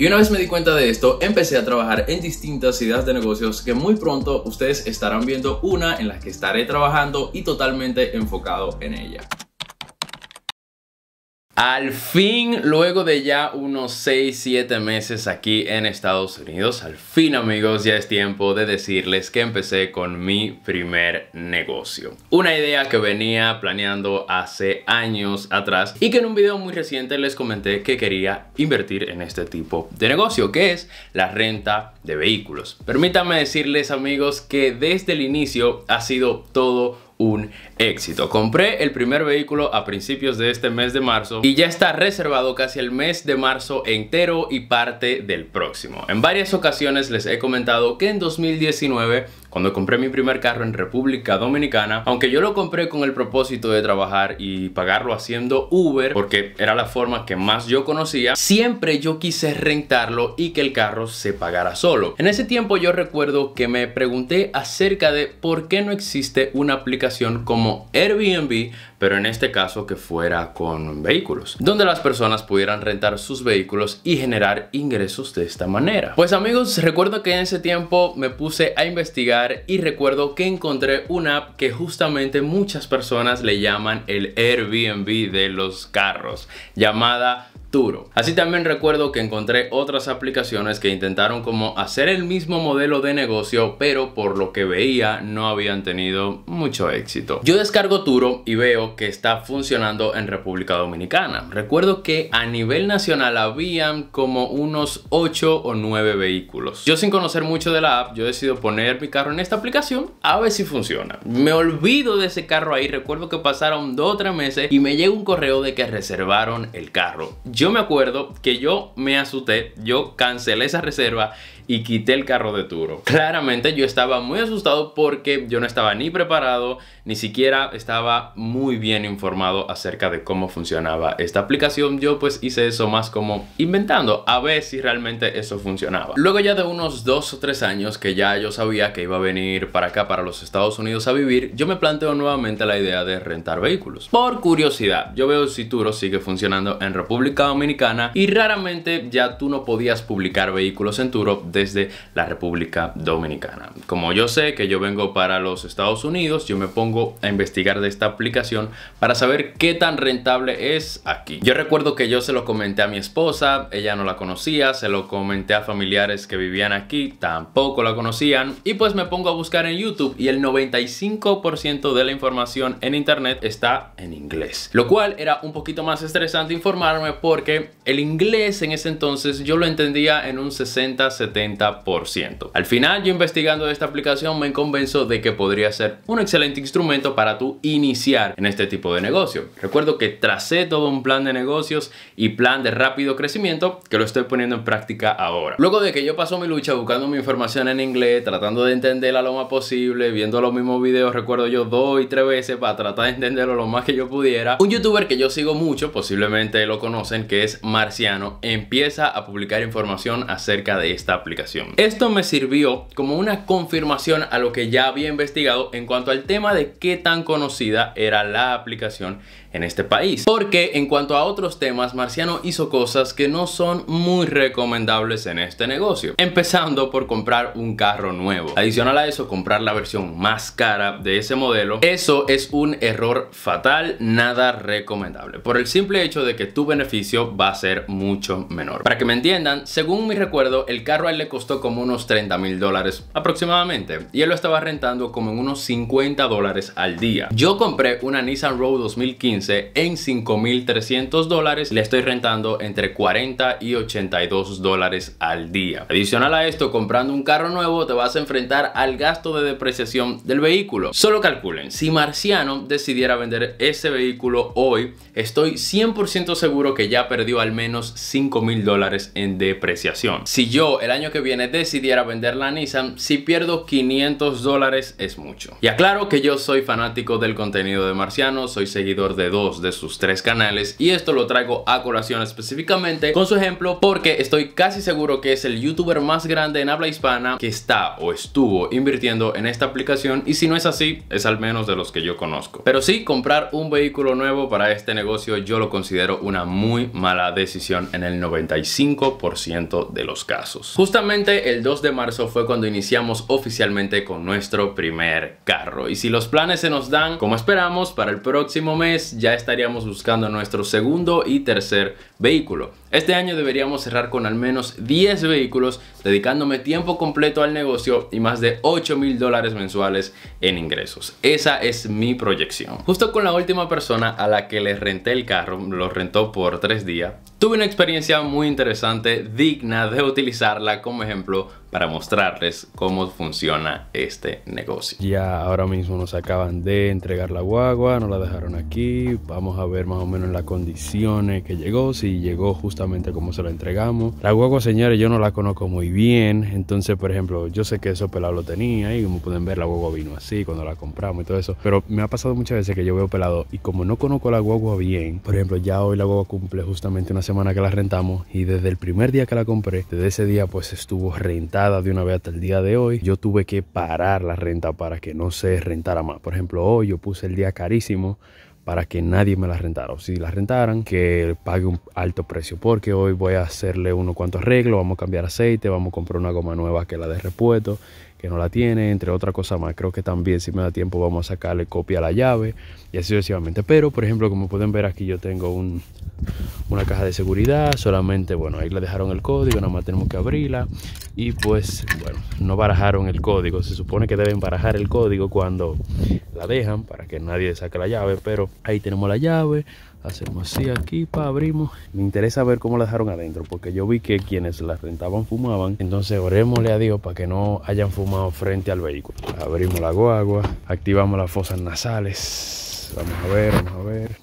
Y una vez me di cuenta de esto, empecé a trabajar en distintas ideas de negocios que muy pronto ustedes estarán viendo una en la que estaré trabajando y totalmente enfocado en ella. Al fin, luego de ya unos 6, 7 meses aquí en Estados Unidos, al fin amigos, ya es tiempo de decirles que empecé con mi primer negocio. Una idea que venía planeando hace años atrás y que en un video muy reciente les comenté que quería invertir en este tipo de negocio, que es la renta de vehículos. Permítanme decirles amigos que desde el inicio ha sido todo un éxito. Compré el primer vehículo a principios de este mes de marzo y ya está reservado casi el mes de marzo entero y parte del próximo. En varias ocasiones les he comentado que en 2019 cuando compré mi primer carro en República Dominicana, aunque yo lo compré con el propósito de trabajar y pagarlo haciendo Uber, porque era la forma que más yo conocía, siempre yo quise rentarlo y que el carro se pagara solo. En ese tiempo yo recuerdo que me pregunté acerca de por qué no existe una aplicación como Airbnb pero en este caso que fuera con vehículos, donde las personas pudieran rentar sus vehículos y generar ingresos de esta manera. Pues amigos, recuerdo que en ese tiempo me puse a investigar y recuerdo que encontré una app que justamente muchas personas le llaman el Airbnb de los carros, llamada Turo. Así también recuerdo que encontré otras aplicaciones que intentaron como hacer el mismo modelo de negocio, pero por lo que veía no habían tenido mucho éxito. Yo descargo Turo y veo que está funcionando en República Dominicana. Recuerdo que a nivel nacional habían como unos 8 o 9 vehículos. Yo sin conocer mucho de la app, yo decido poner mi carro en esta aplicación a ver si funciona. Me olvido de ese carro ahí, recuerdo que pasaron dos o 3 meses y me llega un correo de que reservaron el carro. Yo me acuerdo que yo me asusté, yo cancelé esa reserva y quité el carro de Turo. Claramente yo estaba muy asustado porque yo no estaba ni preparado, ni siquiera estaba muy bien informado acerca de cómo funcionaba esta aplicación. Yo pues hice eso más como inventando, a ver si realmente eso funcionaba. Luego ya de unos dos o tres años que ya yo sabía que iba a venir para acá, para los Estados Unidos a vivir, yo me planteo nuevamente la idea de rentar vehículos. Por curiosidad, yo veo si Turo sigue funcionando en República Dominicana y raramente ya tú no podías publicar vehículos en Turo de desde la República Dominicana. Como yo sé que yo vengo para los Estados Unidos, yo me pongo a investigar de esta aplicación para saber qué tan rentable es aquí. Yo recuerdo que yo se lo comenté a mi esposa, ella no la conocía, se lo comenté a familiares que vivían aquí, tampoco la conocían y pues me pongo a buscar en YouTube y el 95% de la información en internet está en inglés. Lo cual era un poquito más estresante informarme porque el inglés en ese entonces yo lo entendía en un 60-70 al final, yo investigando esta aplicación me convenzo de que podría ser un excelente instrumento para tú iniciar en este tipo de negocio. Recuerdo que tracé todo un plan de negocios y plan de rápido crecimiento que lo estoy poniendo en práctica ahora. Luego de que yo paso mi lucha buscando mi información en inglés, tratando de entenderla lo más posible, viendo los mismos videos, recuerdo yo dos y tres veces para tratar de entenderlo lo más que yo pudiera. Un youtuber que yo sigo mucho, posiblemente lo conocen, que es Marciano, empieza a publicar información acerca de esta aplicación esto me sirvió como una confirmación a lo que ya había investigado en cuanto al tema de qué tan conocida era la aplicación en este país. Porque en cuanto a otros temas, Marciano hizo cosas que no son muy recomendables en este negocio. Empezando por comprar un carro nuevo. Adicional a eso, comprar la versión más cara de ese modelo. Eso es un error fatal, nada recomendable. Por el simple hecho de que tu beneficio va a ser mucho menor. Para que me entiendan, según mi recuerdo, el carro a él le costó como unos 30 mil dólares aproximadamente. Y él lo estaba rentando como en unos 50 dólares al día. Yo compré una Nissan Rogue 2015 en 5.300 dólares, le estoy rentando entre 40 y 82 dólares al día. Adicional a esto, comprando un carro nuevo te vas a enfrentar al gasto de depreciación del vehículo. Solo calculen, si Marciano decidiera vender ese vehículo hoy, estoy 100% seguro que ya perdió al menos 5.000 dólares en depreciación. Si yo el año que viene decidiera vender la Nissan, si pierdo 500 dólares es mucho. Y aclaro que yo soy fanático del contenido de Marciano, soy seguidor de dos de sus tres canales y esto lo traigo a colación específicamente con su ejemplo porque estoy casi seguro que es el youtuber más grande en habla hispana que está o estuvo invirtiendo en esta aplicación y si no es así es al menos de los que yo conozco. Pero sí, comprar un vehículo nuevo para este negocio yo lo considero una muy mala decisión en el 95% de los casos. Justamente el 2 de marzo fue cuando iniciamos oficialmente con nuestro primer carro y si los planes se nos dan como esperamos para el próximo mes ya estaríamos buscando nuestro segundo y tercer vehículo. Este año deberíamos cerrar con al menos 10 vehículos, dedicándome tiempo completo al negocio y más de 8 mil dólares mensuales en ingresos. Esa es mi proyección. Justo con la última persona a la que le renté el carro, lo rentó por 3 días, Tuve una experiencia muy interesante, digna de utilizarla como ejemplo para mostrarles cómo funciona este negocio. Ya ahora mismo nos acaban de entregar la guagua, nos la dejaron aquí, vamos a ver más o menos las condiciones que llegó, si llegó justamente como se la entregamos. La guagua, señores, yo no la conozco muy bien, entonces, por ejemplo, yo sé que eso pelado lo tenía y como pueden ver, la guagua vino así cuando la compramos y todo eso, pero me ha pasado muchas veces que yo veo pelado y como no conozco la guagua bien, por ejemplo, ya hoy la guagua cumple justamente una semana que la rentamos y desde el primer día que la compré, desde ese día pues estuvo rentada de una vez hasta el día de hoy. Yo tuve que parar la renta para que no se rentara más. Por ejemplo, hoy yo puse el día carísimo para que nadie me la rentara. O si la rentaran, que pague un alto precio. Porque hoy voy a hacerle unos cuantos arreglos, vamos a cambiar aceite, vamos a comprar una goma nueva que la de repuesto que no la tiene, entre otra cosa más. Creo que también si me da tiempo vamos a sacarle copia a la llave y así sucesivamente. Pero, por ejemplo, como pueden ver aquí yo tengo un, una caja de seguridad, solamente, bueno, ahí le dejaron el código, nada más tenemos que abrirla y pues, bueno, no barajaron el código. Se supone que deben barajar el código cuando la dejan para que nadie saque la llave, pero ahí tenemos la llave, Hacemos así aquí, para abrimos. Me interesa ver cómo la dejaron adentro, porque yo vi que quienes la rentaban fumaban. Entonces orémosle a Dios para que no hayan fumado frente al vehículo. Abrimos la guagua, activamos las fosas nasales. Vamos a ver, vamos a ver.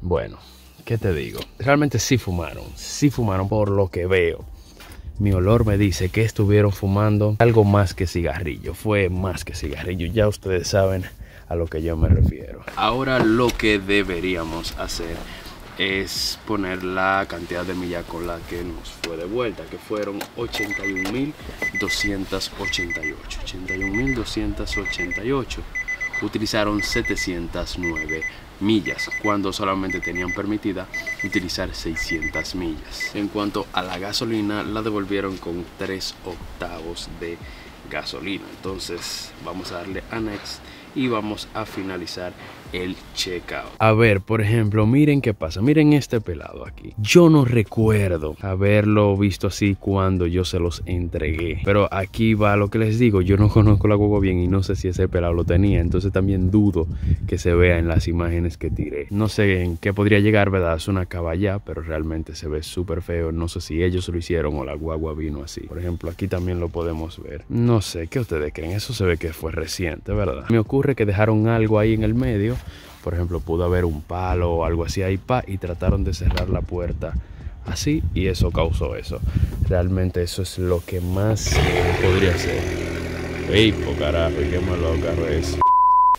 Bueno, ¿qué te digo? Realmente sí fumaron, sí fumaron por lo que veo. Mi olor me dice que estuvieron fumando algo más que cigarrillo. Fue más que cigarrillo. Ya ustedes saben a lo que yo me refiero. Ahora lo que deberíamos hacer es poner la cantidad de millas que nos fue de vuelta, que fueron 81.288. 81.288. Utilizaron 709 millas cuando solamente tenían permitida utilizar 600 millas. En cuanto a la gasolina, la devolvieron con 3 octavos de gasolina. Entonces vamos a darle a Next y vamos a finalizar el checkout. A ver, por ejemplo, miren qué pasa. Miren este pelado aquí. Yo no recuerdo haberlo visto así cuando yo se los entregué. Pero aquí va lo que les digo. Yo no conozco la guagua bien y no sé si ese pelado lo tenía. Entonces también dudo que se vea en las imágenes que tiré. No sé en qué podría llegar, ¿verdad? Es una caballa, pero realmente se ve súper feo. No sé si ellos lo hicieron o la guagua vino así. Por ejemplo, aquí también lo podemos ver. No sé, ¿qué ustedes creen? Eso se ve que fue reciente, ¿verdad? Me ocurre que dejaron algo ahí en el medio por ejemplo, pudo haber un palo o algo así ahí pa, y trataron de cerrar la puerta así y eso causó eso. Realmente eso es lo que más eh, podría ser. Ey, po carajo, qué malo carro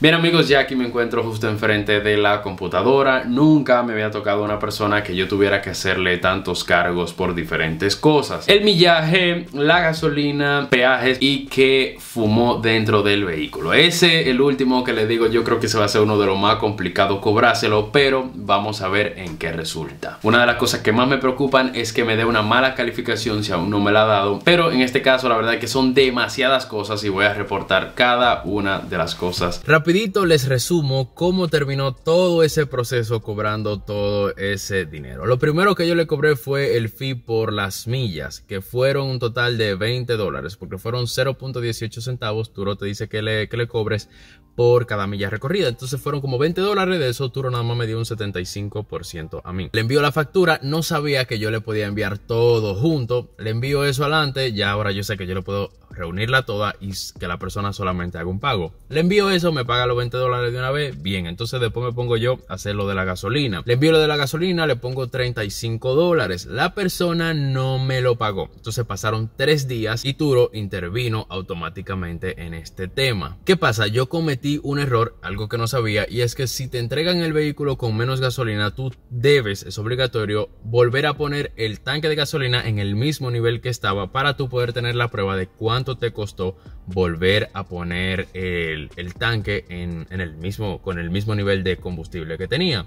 Bien amigos, ya aquí me encuentro justo enfrente de la computadora. Nunca me había tocado una persona que yo tuviera que hacerle tantos cargos por diferentes cosas. El millaje, la gasolina, peajes y que fumó dentro del vehículo. Ese, el último que les digo, yo creo que se va a ser uno de los más complicados cobrárselo, pero vamos a ver en qué resulta. Una de las cosas que más me preocupan es que me dé una mala calificación si aún no me la ha dado, pero en este caso la verdad que son demasiadas cosas y voy a reportar cada una de las cosas rápidamente les resumo cómo terminó todo ese proceso cobrando todo ese dinero. Lo primero que yo le cobré fue el fee por las millas, que fueron un total de 20 dólares, porque fueron 0.18 centavos. Turo te dice que le, cobres por cada milla recorrida. Entonces fueron como 20 dólares, de eso Turo nada más me dio un 75% a mí. Le envió la factura, no sabía que yo le podía enviar todo junto. Le envío eso adelante, ya ahora yo sé que yo lo puedo reunirla toda y que la persona solamente haga un pago. Le envío eso, me paga los 20 dólares de una vez, bien, entonces después me pongo yo a hacer lo de la gasolina. Le envío lo de la gasolina, le pongo 35 dólares. La persona no me lo pagó. Entonces pasaron tres días y Turo intervino automáticamente en este tema. ¿Qué pasa? Yo cometí un error, algo que no sabía, y es que si te entregan el vehículo con menos gasolina, tú debes, es obligatorio, volver a poner el tanque de gasolina en el mismo nivel que estaba para tú poder tener la prueba de cuánto te costó volver a poner el, tanque en, en el mismo, con el mismo nivel de combustible que tenía.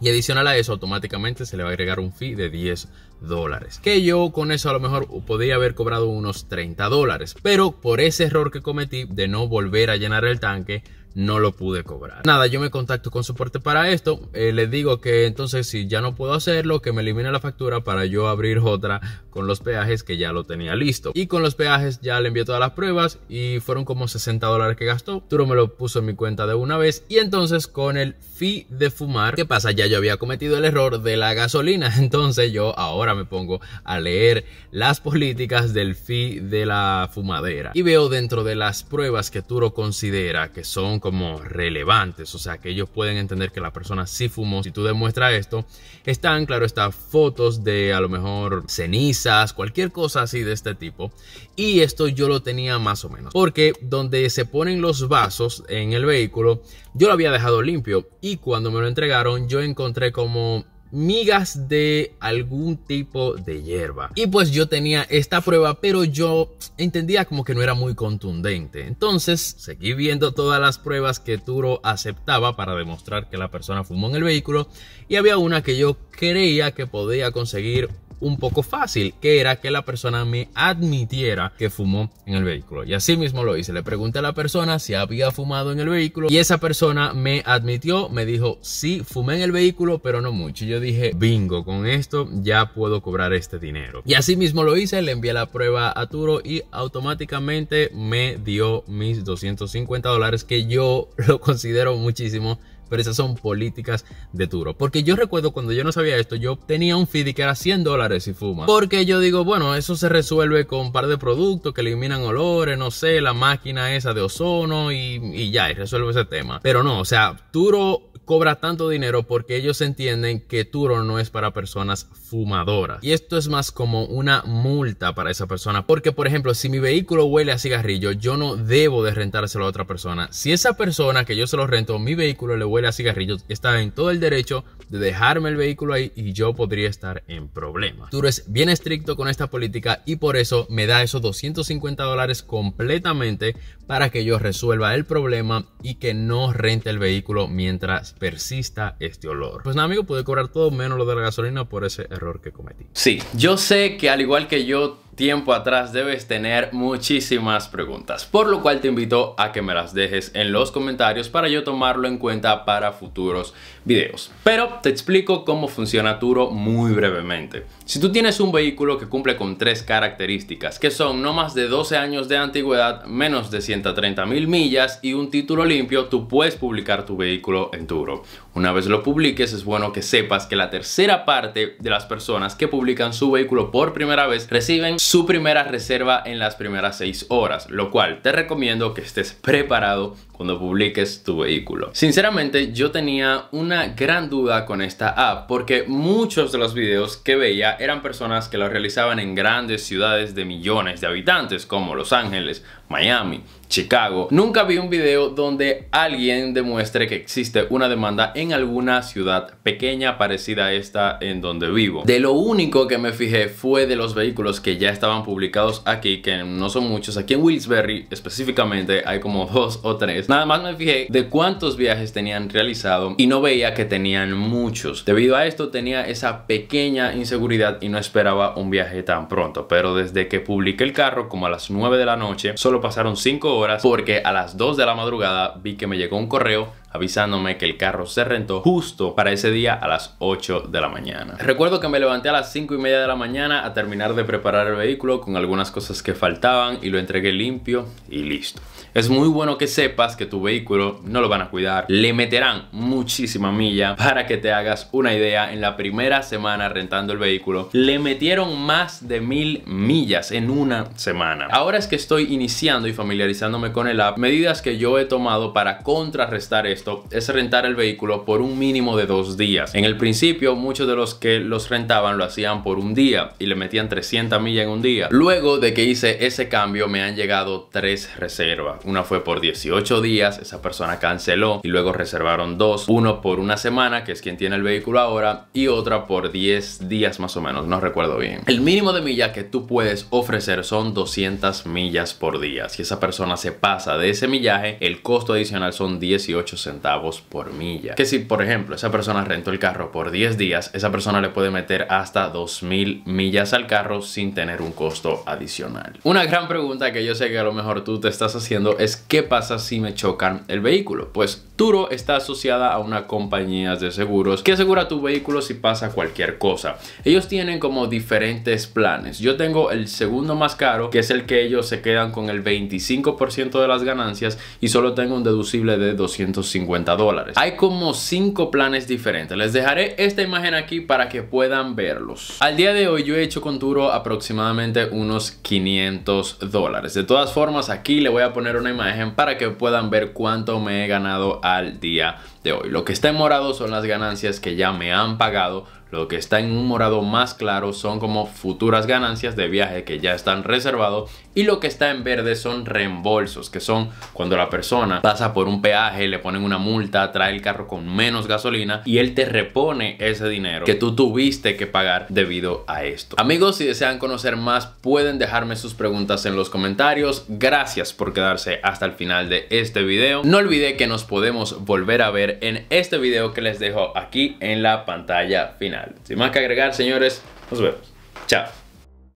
Y adicional a eso, automáticamente se le va a agregar un fee de 10 dólares. Que yo con eso a lo mejor podría haber cobrado unos 30 dólares. Pero por ese error que cometí de no volver a llenar el tanque, no lo pude cobrar. Nada, yo me contacto con soporte para esto, eh, le les digo que entonces si ya no puedo hacerlo, que me elimine la factura para yo abrir otra con los peajes que ya lo tenía listo. Y con los peajes ya le envié todas las pruebas y fueron como 60 dólares que gastó. Turo me lo puso en mi cuenta de una vez y entonces con el fee de fumar, ¿qué pasa? Ya yo había cometido el error de la gasolina, entonces yo ahora me pongo a leer las políticas del fee de la fumadera y veo dentro de las pruebas que Turo considera que son como relevantes, o sea, que ellos pueden entender que la persona sí fumó. Si tú demuestras esto, están, claro, estas fotos de a lo mejor cenizas, cualquier cosa así de este tipo. Y esto yo lo tenía más o menos, porque donde se ponen los vasos en el vehículo, yo lo había dejado limpio y cuando me lo entregaron, yo encontré como migas de algún tipo de hierba. Y pues yo tenía esta prueba, pero yo entendía como que no era muy contundente. Entonces seguí viendo todas las pruebas que Turo aceptaba para demostrar que la persona fumó en el vehículo. Y había una que yo creía que podía conseguir un poco fácil, que era que la persona me admitiera que fumó en el vehículo. Y así mismo lo hice. Le pregunté a la persona si había fumado en el vehículo y esa persona me admitió, me dijo, sí, fumé en el vehículo, pero no mucho. Yo dije, bingo, con esto ya puedo cobrar este dinero. Y así mismo lo hice, le envié la prueba a Turo y automáticamente me dio mis 250 dólares que yo lo considero muchísimo pero esas son políticas de Turo. Porque yo recuerdo cuando yo no sabía esto, yo tenía un Fidi que era 100 dólares y fuma. Porque yo digo, bueno, eso se resuelve con un par de productos que eliminan olores, no sé, la máquina esa de ozono y, y ya, y resuelve ese tema. Pero no, o sea, Turo cobra tanto dinero porque ellos entienden que Turo no es para personas fumadoras. Y esto es más como una multa para esa persona. Porque, por ejemplo, si mi vehículo huele a cigarrillo, yo no debo de rentárselo a otra persona. Si esa persona que yo se lo rento, mi vehículo le huele a cigarrillo, está en todo el derecho de dejarme el vehículo ahí y yo podría estar en problemas. Turo es bien estricto con esta política y por eso me da esos 250 dólares completamente para que yo resuelva el problema y que no rente el vehículo mientras persista este olor. Pues nada, amigo, pude cobrar todo menos lo de la gasolina por ese error que cometí. Sí, yo sé que al igual que yo, tiempo atrás debes tener muchísimas preguntas, por lo cual te invito a que me las dejes en los comentarios para yo tomarlo en cuenta para futuros videos. Pero te explico cómo funciona Turo muy brevemente. Si tú tienes un vehículo que cumple con tres características, que son no más de 12 años de antigüedad, menos de 130 mil millas y un título limpio, tú puedes publicar tu vehículo en Turo. Una vez lo publiques es bueno que sepas que la tercera parte de las personas que publican su vehículo por primera vez reciben su primera reserva en las primeras seis horas, lo cual te recomiendo que estés preparado cuando publiques tu vehículo. Sinceramente yo tenía una gran duda con esta app porque muchos de los videos que veía eran personas que lo realizaban en grandes ciudades de millones de habitantes como Los Ángeles, Miami, Chicago. Nunca vi un video donde alguien demuestre que existe una demanda en alguna ciudad pequeña parecida a esta en donde vivo. De lo único que me fijé fue de los vehículos que ya estaban publicados aquí, que no son muchos. Aquí en Willsbury, específicamente hay como dos o tres. Nada más me fijé de cuántos viajes tenían realizado y no veía que tenían muchos. Debido a esto tenía esa pequeña inseguridad y no esperaba un viaje tan pronto. Pero desde que publiqué el carro como a las 9 de la noche, solo pasaron Cinco horas porque a las 2 de la madrugada vi que me llegó un correo avisándome que el carro se rentó justo para ese día a las 8 de la mañana. Recuerdo que me levanté a las 5 y media de la mañana a terminar de preparar el vehículo con algunas cosas que faltaban y lo entregué limpio y listo. Es muy bueno que sepas que tu vehículo no lo van a cuidar, le meterán muchísima milla para que te hagas una idea. En la primera semana rentando el vehículo le metieron más de mil millas en una semana. Ahora es que estoy iniciando y familiarizándome con el app, medidas que yo he tomado para contrarrestar esto es rentar el vehículo por un mínimo de dos días. En el principio, muchos de los que los rentaban lo hacían por un día y le metían 300 millas en un día. Luego de que hice ese cambio, me han llegado tres reservas. Una fue por 18 días, esa persona canceló y luego reservaron dos. Uno por una semana, que es quien tiene el vehículo ahora, y otra por 10 días más o menos, no recuerdo bien. El mínimo de millas que tú puedes ofrecer son 200 millas por día. Si esa persona se pasa de ese millaje, el costo adicional son 18 centavos por milla. Que si, por ejemplo, esa persona rentó el carro por 10 días, esa persona le puede meter hasta 2.000 millas al carro sin tener un costo adicional. Una gran pregunta que yo sé que a lo mejor tú te estás haciendo es ¿qué pasa si me chocan el vehículo? Pues Turo está asociada a una compañía de seguros que asegura tu vehículo si pasa cualquier cosa. Ellos tienen como diferentes planes. Yo tengo el segundo más caro, que es el que ellos se quedan con el 25% de las ganancias y solo tengo un deducible de 250 dólares. Hay como cinco planes diferentes. Les dejaré esta imagen aquí para que puedan verlos. Al día de hoy yo he hecho con Turo aproximadamente unos 500 dólares. De todas formas aquí le voy a poner una imagen para que puedan ver cuánto me he ganado al día de hoy. Lo que está en morado son las ganancias que ya me han pagado lo que está en un morado más claro son como futuras ganancias de viaje que ya están reservados y lo que está en verde son reembolsos, que son cuando la persona pasa por un peaje, le ponen una multa, trae el carro con menos gasolina y él te repone ese dinero que tú tuviste que pagar debido a esto. Amigos, si desean conocer más, pueden dejarme sus preguntas en los comentarios. Gracias por quedarse hasta el final de este video. No olvide que nos podemos volver a ver en este video que les dejo aquí en la pantalla final. Sin más que agregar, señores, nos vemos. Chao.